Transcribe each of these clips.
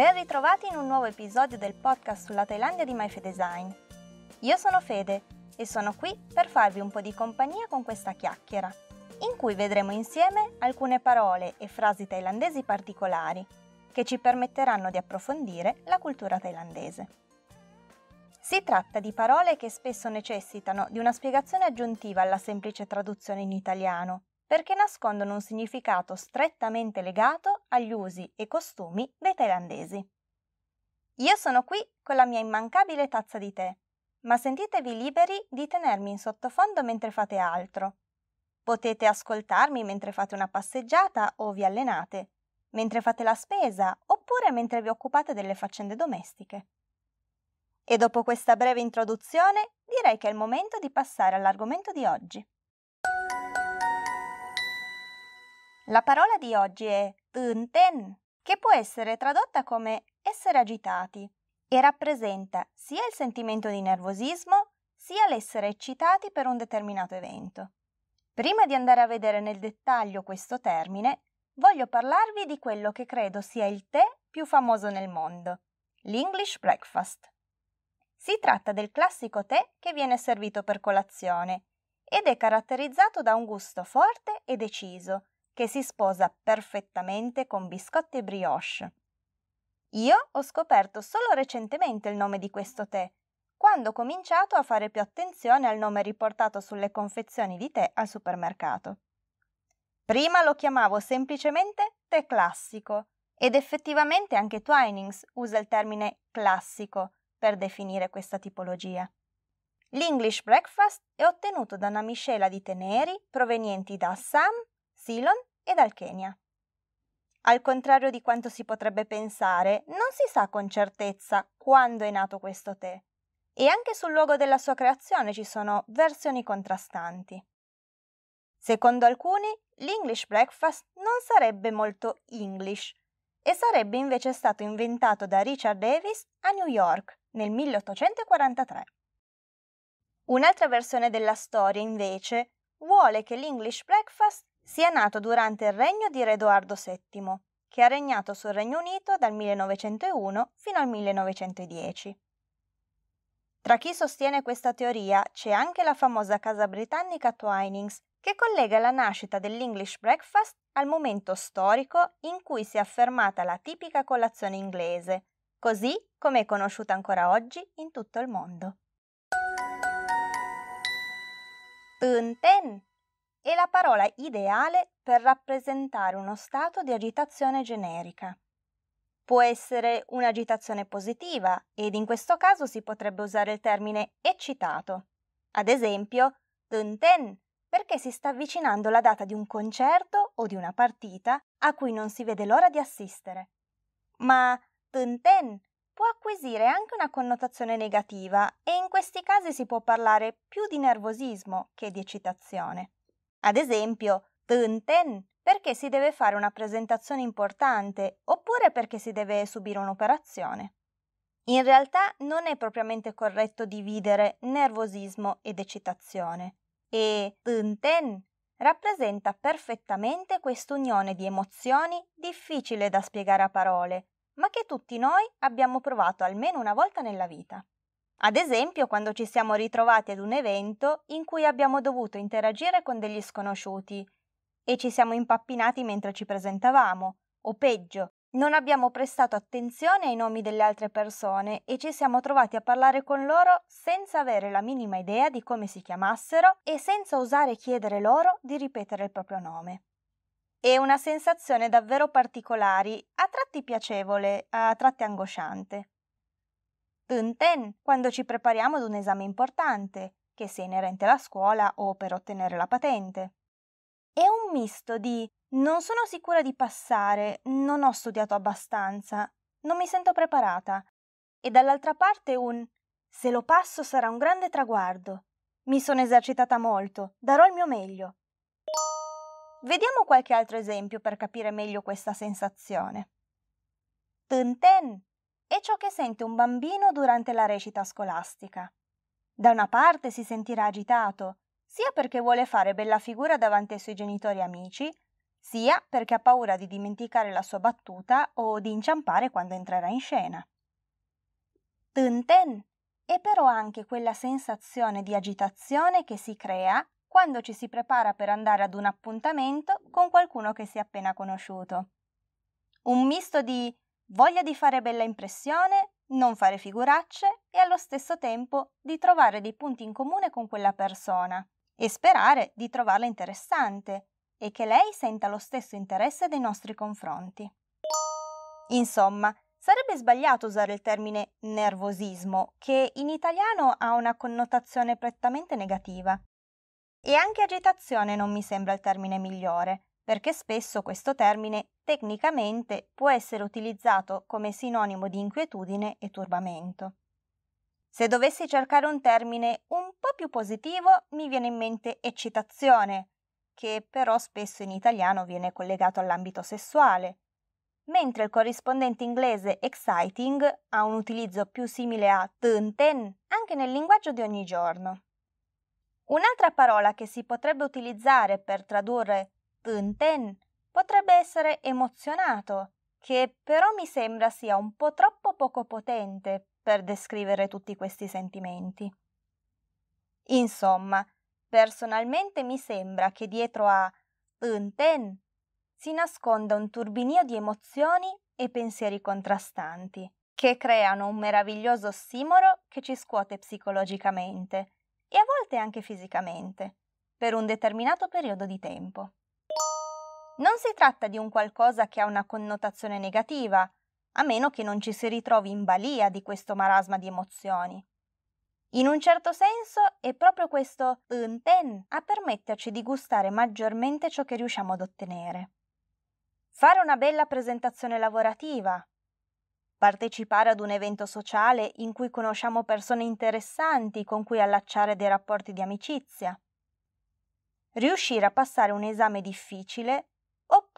Ben ritrovati in un nuovo episodio del podcast sulla Thailandia di MyFe Design. Io sono Fede e sono qui per farvi un po' di compagnia con questa chiacchiera, in cui vedremo insieme alcune parole e frasi thailandesi particolari che ci permetteranno di approfondire la cultura thailandese. Si tratta di parole che spesso necessitano di una spiegazione aggiuntiva alla semplice traduzione in italiano perché nascondono un significato strettamente legato agli usi e costumi dei thailandesi. Io sono qui con la mia immancabile tazza di tè, ma sentitevi liberi di tenermi in sottofondo mentre fate altro. Potete ascoltarmi mentre fate una passeggiata o vi allenate, mentre fate la spesa oppure mentre vi occupate delle faccende domestiche. E dopo questa breve introduzione direi che è il momento di passare all'argomento di oggi. La parola di oggi è tenten, che può essere tradotta come essere agitati e rappresenta sia il sentimento di nervosismo sia l'essere eccitati per un determinato evento. Prima di andare a vedere nel dettaglio questo termine, voglio parlarvi di quello che credo sia il tè più famoso nel mondo, l'English Breakfast. Si tratta del classico tè che viene servito per colazione ed è caratterizzato da un gusto forte e deciso, che si sposa perfettamente con biscotti e brioche. Io ho scoperto solo recentemente il nome di questo tè, quando ho cominciato a fare più attenzione al nome riportato sulle confezioni di tè al supermercato. Prima lo chiamavo semplicemente tè classico ed effettivamente anche Twinings usa il termine classico per definire questa tipologia. L'English breakfast è ottenuto da una miscela di tè neri provenienti da Assam Ceylon e dal Kenya. Al contrario di quanto si potrebbe pensare, non si sa con certezza quando è nato questo tè e anche sul luogo della sua creazione ci sono versioni contrastanti. Secondo alcuni, l'English breakfast non sarebbe molto English e sarebbe invece stato inventato da Richard Davis a New York nel 1843. Un'altra versione della storia, invece, vuole che l'English breakfast sia nato durante il regno di Re Edoardo VII, che ha regnato sul Regno Unito dal 1901 fino al 1910. Tra chi sostiene questa teoria c'è anche la famosa casa britannica Twinings, che collega la nascita dell'English breakfast al momento storico in cui si è affermata la tipica colazione inglese, così come è conosciuta ancora oggi in tutto il mondo. ตื่นเต้น è la parola ideale per rappresentare uno stato di agitazione generica. Può essere un'agitazione positiva ed in questo caso si potrebbe usare il termine eccitato. Ad esempio, Dunten perché si sta avvicinando la data di un concerto o di una partita a cui non si vede l'ora di assistere. Ma Dunten può acquisire anche una connotazione negativa e in questi casi si può parlare più di nervosismo che di eccitazione. Ad esempio, tenten perché si deve fare una presentazione importante oppure perché si deve subire un'operazione. In realtà non è propriamente corretto dividere nervosismo ed eccitazione e tenten rappresenta perfettamente quest'unione di emozioni difficile da spiegare a parole, ma che tutti noi abbiamo provato almeno una volta nella vita. Ad esempio quando ci siamo ritrovati ad un evento in cui abbiamo dovuto interagire con degli sconosciuti e ci siamo impappinati mentre ci presentavamo, o peggio, non abbiamo prestato attenzione ai nomi delle altre persone e ci siamo trovati a parlare con loro senza avere la minima idea di come si chiamassero e senza osare chiedere loro di ripetere il proprio nome. È una sensazione davvero particolare, a tratti piacevole, a tratti angosciante. Punten quando ci prepariamo ad un esame importante, che sia inerente alla scuola o per ottenere la patente. È un misto di non sono sicura di passare, non ho studiato abbastanza, non mi sento preparata, e dall'altra parte un se lo passo sarà un grande traguardo. Mi sono esercitata molto, darò il mio meglio. Vediamo qualche altro esempio per capire meglio questa sensazione. Punten è ciò che sente un bambino durante la recita scolastica. Da una parte si sentirà agitato, sia perché vuole fare bella figura davanti ai suoi genitori e amici, sia perché ha paura di dimenticare la sua battuta o di inciampare quando entrerà in scena. Tenten è però anche quella sensazione di agitazione che si crea quando ci si prepara per andare ad un appuntamento con qualcuno che si è appena conosciuto. Un misto di voglia di fare bella impressione, non fare figuracce e allo stesso tempo di trovare dei punti in comune con quella persona e sperare di trovarla interessante e che lei senta lo stesso interesse dei nostri confronti. Insomma, sarebbe sbagliato usare il termine nervosismo, che in italiano ha una connotazione prettamente negativa. E anche agitazione non mi sembra il termine migliore, perché spesso questo termine tecnicamente può essere utilizzato come sinonimo di inquietudine e turbamento. Se dovessi cercare un termine un po' più positivo, mi viene in mente eccitazione, che però spesso in italiano viene collegato all'ambito sessuale, mentre il corrispondente inglese exciting ha un utilizzo più simile a tenten anche nel linguaggio di ogni giorno. Un'altra parola che si potrebbe utilizzare per tradurre tenten Potrebbe essere emozionato, che però mi sembra sia un po' troppo poco potente per descrivere tutti questi sentimenti. Insomma, personalmente mi sembra che dietro a Unten si nasconda un turbinio di emozioni e pensieri contrastanti, che creano un meraviglioso simoro che ci scuote psicologicamente e a volte anche fisicamente, per un determinato periodo di tempo. Non si tratta di un qualcosa che ha una connotazione negativa, a meno che non ci si ritrovi in balia di questo marasma di emozioni. In un certo senso è proprio questo unten a permetterci di gustare maggiormente ciò che riusciamo ad ottenere. Fare una bella presentazione lavorativa, partecipare ad un evento sociale in cui conosciamo persone interessanti con cui allacciare dei rapporti di amicizia, riuscire a passare un esame difficile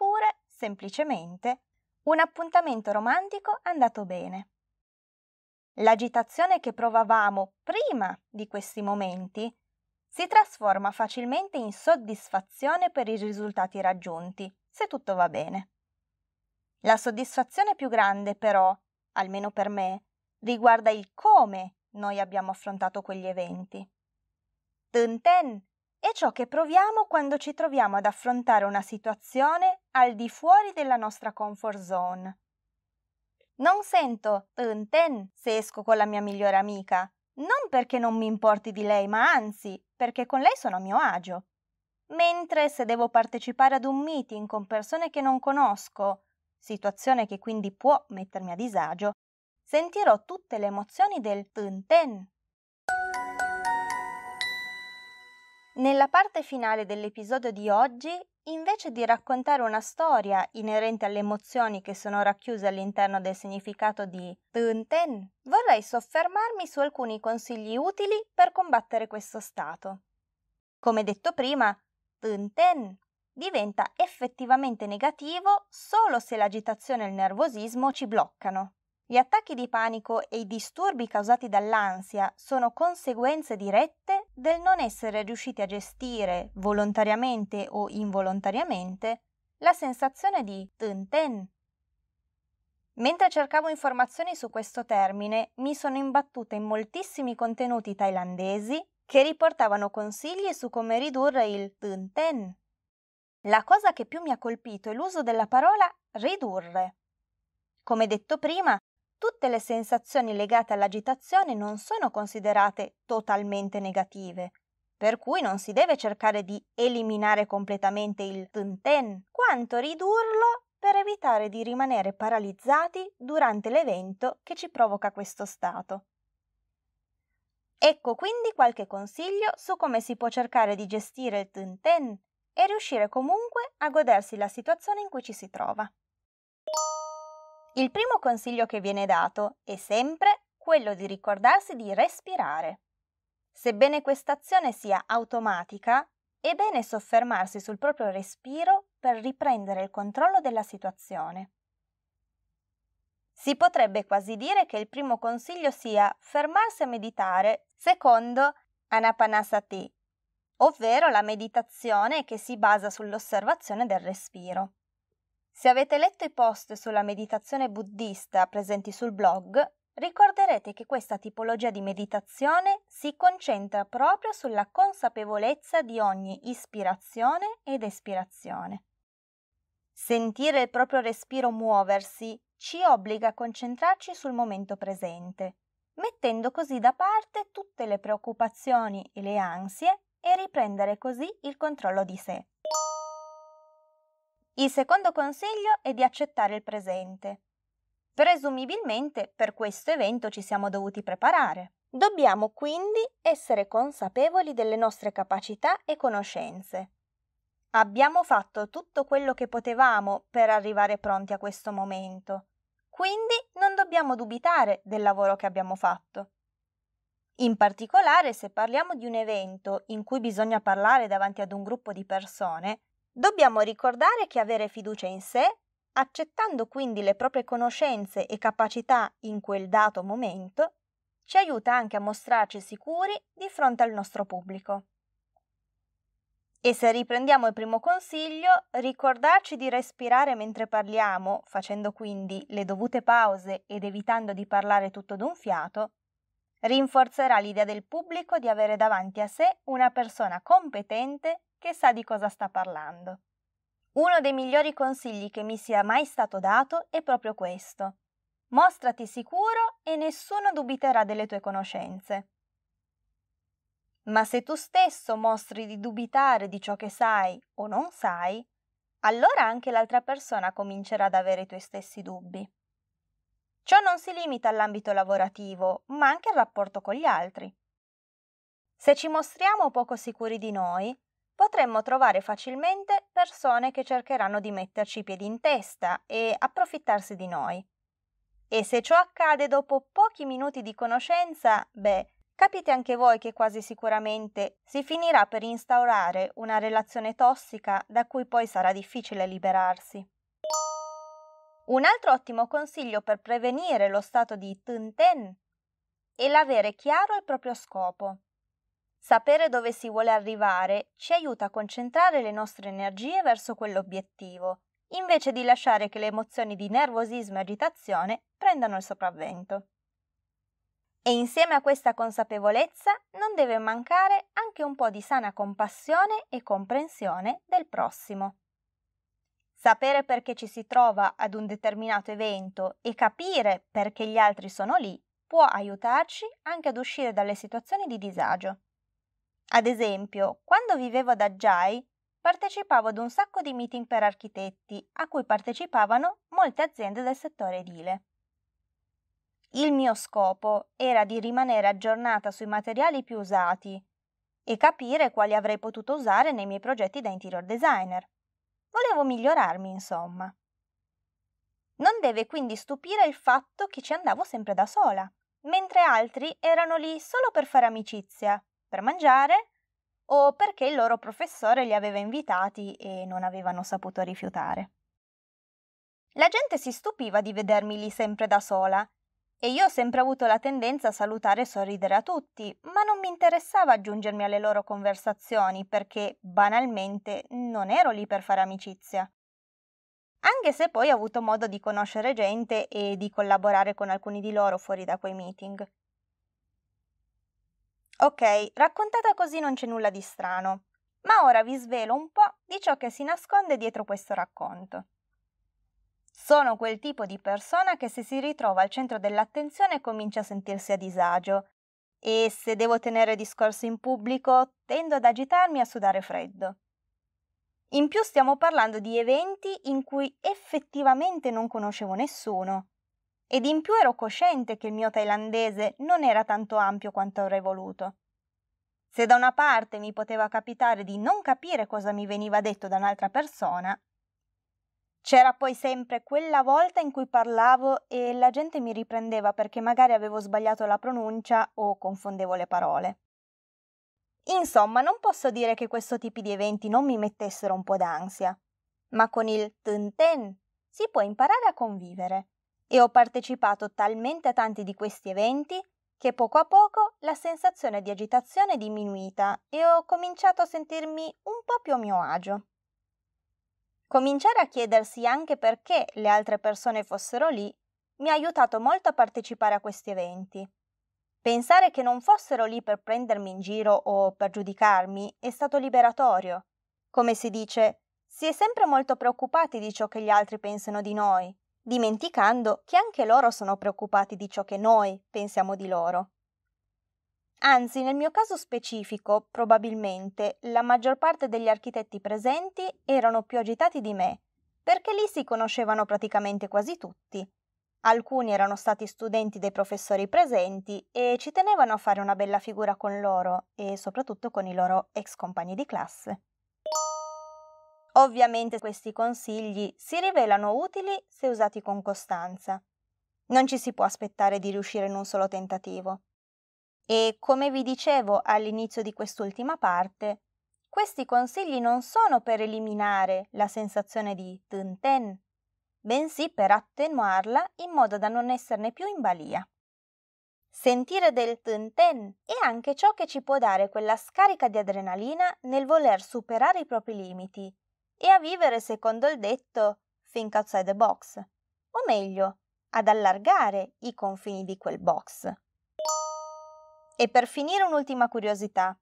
oppure, semplicemente, un appuntamento romantico andato bene. L'agitazione che provavamo prima di questi momenti si trasforma facilmente in soddisfazione per i risultati raggiunti, se tutto va bene. La soddisfazione più grande però, almeno per me, riguarda il come noi abbiamo affrontato quegli eventi. Tenten è ciò che proviamo quando ci troviamo ad affrontare una situazione al di fuori della nostra comfort zone. Non sento ten ten se esco con la mia migliore amica, non perché non mi importi di lei, ma anzi perché con lei sono a mio agio. Mentre se devo partecipare ad un meeting con persone che non conosco, situazione che quindi può mettermi a disagio, sentirò tutte le emozioni del ten ten Nella parte finale dell'episodio di oggi, invece di raccontare una storia inerente alle emozioni che sono racchiuse all'interno del significato di Tunten, vorrei soffermarmi su alcuni consigli utili per combattere questo stato. Come detto prima, Tunten diventa effettivamente negativo solo se l'agitazione e il nervosismo ci bloccano. Gli attacchi di panico e i disturbi causati dall'ansia sono conseguenze dirette del non essere riusciti a gestire, volontariamente o involontariamente, la sensazione di tenten. Mentre cercavo informazioni su questo termine, mi sono imbattuta in moltissimi contenuti thailandesi che riportavano consigli su come ridurre il tenten. La cosa che più mi ha colpito è l'uso della parola ridurre. Come detto prima, tutte le sensazioni legate all'agitazione non sono considerate totalmente negative, per cui non si deve cercare di eliminare completamente il tenten, quanto ridurlo per evitare di rimanere paralizzati durante l'evento che ci provoca questo stato. Ecco quindi qualche consiglio su come si può cercare di gestire il tenten e riuscire comunque a godersi la situazione in cui ci si trova. Il primo consiglio che viene dato è sempre quello di ricordarsi di respirare. Sebbene questa azione sia automatica, è bene soffermarsi sul proprio respiro per riprendere il controllo della situazione. Si potrebbe quasi dire che il primo consiglio sia fermarsi a meditare secondo Anapanasati, ovvero la meditazione che si basa sull'osservazione del respiro. Se avete letto i post sulla meditazione buddista presenti sul blog, ricorderete che questa tipologia di meditazione si concentra proprio sulla consapevolezza di ogni ispirazione ed espirazione. Sentire il proprio respiro muoversi ci obbliga a concentrarci sul momento presente, mettendo così da parte tutte le preoccupazioni e le ansie e riprendere così il controllo di sé. Il secondo consiglio è di accettare il presente. Presumibilmente per questo evento ci siamo dovuti preparare. Dobbiamo quindi essere consapevoli delle nostre capacità e conoscenze. Abbiamo fatto tutto quello che potevamo per arrivare pronti a questo momento, quindi non dobbiamo dubitare del lavoro che abbiamo fatto. In particolare se parliamo di un evento in cui bisogna parlare davanti ad un gruppo di persone, Dobbiamo ricordare che avere fiducia in sé, accettando quindi le proprie conoscenze e capacità in quel dato momento, ci aiuta anche a mostrarci sicuri di fronte al nostro pubblico. E se riprendiamo il primo consiglio, ricordarci di respirare mentre parliamo, facendo quindi le dovute pause ed evitando di parlare tutto d'un fiato, rinforzerà l'idea del pubblico di avere davanti a sé una persona competente che sa di cosa sta parlando. Uno dei migliori consigli che mi sia mai stato dato è proprio questo. Mostrati sicuro e nessuno dubiterà delle tue conoscenze. Ma se tu stesso mostri di dubitare di ciò che sai o non sai, allora anche l'altra persona comincerà ad avere i tuoi stessi dubbi. Ciò non si limita all'ambito lavorativo, ma anche al rapporto con gli altri. Se ci mostriamo poco sicuri di noi, potremmo trovare facilmente persone che cercheranno di metterci i piedi in testa e approfittarsi di noi. E se ciò accade dopo pochi minuti di conoscenza, beh, capite anche voi che quasi sicuramente si finirà per instaurare una relazione tossica da cui poi sarà difficile liberarsi. Un altro ottimo consiglio per prevenire lo stato di Tunten è l'avere chiaro il proprio scopo. Sapere dove si vuole arrivare ci aiuta a concentrare le nostre energie verso quell'obiettivo, invece di lasciare che le emozioni di nervosismo e agitazione prendano il sopravvento. E insieme a questa consapevolezza non deve mancare anche un po' di sana compassione e comprensione del prossimo. Sapere perché ci si trova ad un determinato evento e capire perché gli altri sono lì può aiutarci anche ad uscire dalle situazioni di disagio. Ad esempio, quando vivevo ad Aggiai, partecipavo ad un sacco di meeting per architetti, a cui partecipavano molte aziende del settore edile. Il mio scopo era di rimanere aggiornata sui materiali più usati e capire quali avrei potuto usare nei miei progetti da interior designer. Volevo migliorarmi, insomma. Non deve quindi stupire il fatto che ci andavo sempre da sola, mentre altri erano lì solo per fare amicizia per mangiare o perché il loro professore li aveva invitati e non avevano saputo rifiutare. La gente si stupiva di vedermi lì sempre da sola e io ho sempre avuto la tendenza a salutare e sorridere a tutti, ma non mi interessava aggiungermi alle loro conversazioni perché, banalmente, non ero lì per fare amicizia. Anche se poi ho avuto modo di conoscere gente e di collaborare con alcuni di loro fuori da quei meeting. Ok, raccontata così non c'è nulla di strano, ma ora vi svelo un po' di ciò che si nasconde dietro questo racconto. Sono quel tipo di persona che se si ritrova al centro dell'attenzione comincia a sentirsi a disagio e se devo tenere discorsi in pubblico tendo ad agitarmi e a sudare freddo. In più stiamo parlando di eventi in cui effettivamente non conoscevo nessuno ed in più ero cosciente che il mio thailandese non era tanto ampio quanto avrei voluto. Se da una parte mi poteva capitare di non capire cosa mi veniva detto da un'altra persona, c'era poi sempre quella volta in cui parlavo e la gente mi riprendeva perché magari avevo sbagliato la pronuncia o confondevo le parole. Insomma, non posso dire che questo tipo di eventi non mi mettessero un po' d'ansia, ma con il ten si può imparare a convivere e ho partecipato talmente a tanti di questi eventi che poco a poco la sensazione di agitazione è diminuita e ho cominciato a sentirmi un po' più a mio agio. Cominciare a chiedersi anche perché le altre persone fossero lì mi ha aiutato molto a partecipare a questi eventi. Pensare che non fossero lì per prendermi in giro o per giudicarmi è stato liberatorio. Come si dice, si è sempre molto preoccupati di ciò che gli altri pensano di noi, dimenticando che anche loro sono preoccupati di ciò che noi pensiamo di loro. Anzi, nel mio caso specifico, probabilmente la maggior parte degli architetti presenti erano più agitati di me, perché lì si conoscevano praticamente quasi tutti. Alcuni erano stati studenti dei professori presenti e ci tenevano a fare una bella figura con loro e soprattutto con i loro ex compagni di classe. Ovviamente questi consigli si rivelano utili se usati con costanza. Non ci si può aspettare di riuscire in un solo tentativo. E come vi dicevo all'inizio di quest'ultima parte, questi consigli non sono per eliminare la sensazione di ten, bensì per attenuarla in modo da non esserne più in balia. Sentire del ten è anche ciò che ci può dare quella scarica di adrenalina nel voler superare i propri limiti e a vivere secondo il detto think outside the box, o meglio, ad allargare i confini di quel box. E per finire un'ultima curiosità.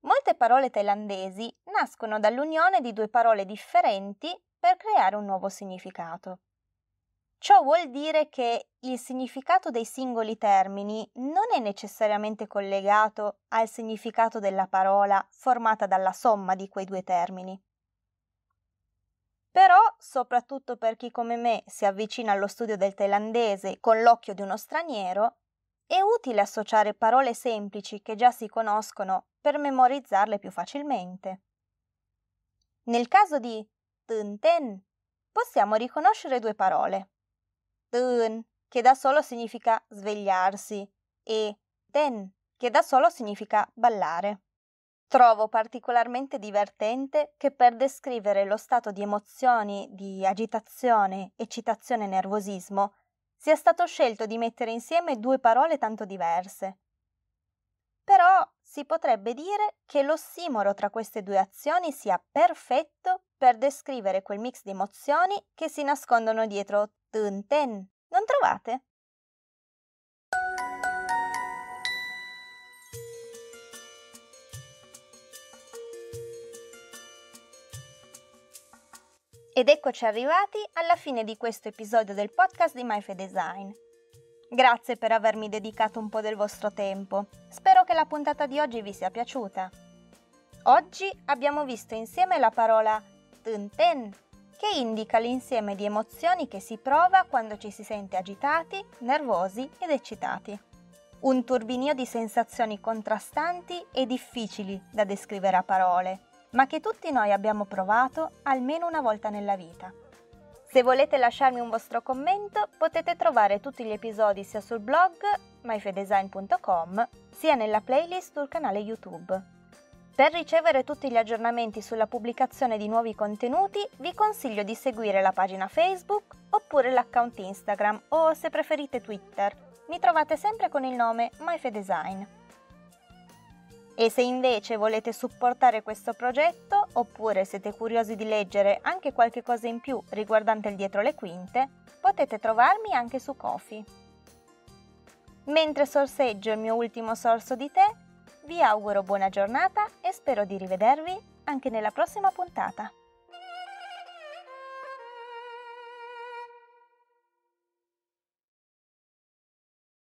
Molte parole thailandesi nascono dall'unione di due parole differenti per creare un nuovo significato. Ciò vuol dire che il significato dei singoli termini non è necessariamente collegato al significato della parola formata dalla somma di quei due termini. Però, soprattutto per chi come me si avvicina allo studio del thailandese con l'occhio di uno straniero, è utile associare parole semplici che già si conoscono per memorizzarle più facilmente. Nel caso di ten possiamo riconoscere due parole. Tun, che da solo significa svegliarsi, e ten, che da solo significa ballare. Trovo particolarmente divertente che per descrivere lo stato di emozioni, di agitazione, eccitazione e nervosismo, sia stato scelto di mettere insieme due parole tanto diverse. Però si potrebbe dire che l'ossimoro tra queste due azioni sia perfetto per descrivere quel mix di emozioni che si nascondono dietro Tunten, non trovate? Ed eccoci arrivati alla fine di questo episodio del podcast di MyFe Design. Grazie per avermi dedicato un po' del vostro tempo. Spero che la puntata di oggi vi sia piaciuta. Oggi abbiamo visto insieme la parola tenten, che indica l'insieme di emozioni che si prova quando ci si sente agitati, nervosi ed eccitati. Un turbinio di sensazioni contrastanti e difficili da descrivere a parole, ma che tutti noi abbiamo provato almeno una volta nella vita. Se volete lasciarmi un vostro commento potete trovare tutti gli episodi sia sul blog myfedesign.com sia nella playlist sul canale YouTube. Per ricevere tutti gli aggiornamenti sulla pubblicazione di nuovi contenuti vi consiglio di seguire la pagina Facebook oppure l'account Instagram o se preferite Twitter. Mi trovate sempre con il nome MyFedesign. E se invece volete supportare questo progetto oppure siete curiosi di leggere anche qualche cosa in più riguardante il dietro le quinte, potete trovarmi anche su Kofi. Mentre sorseggio il mio ultimo sorso di tè, vi auguro buona giornata e spero di rivedervi anche nella prossima puntata.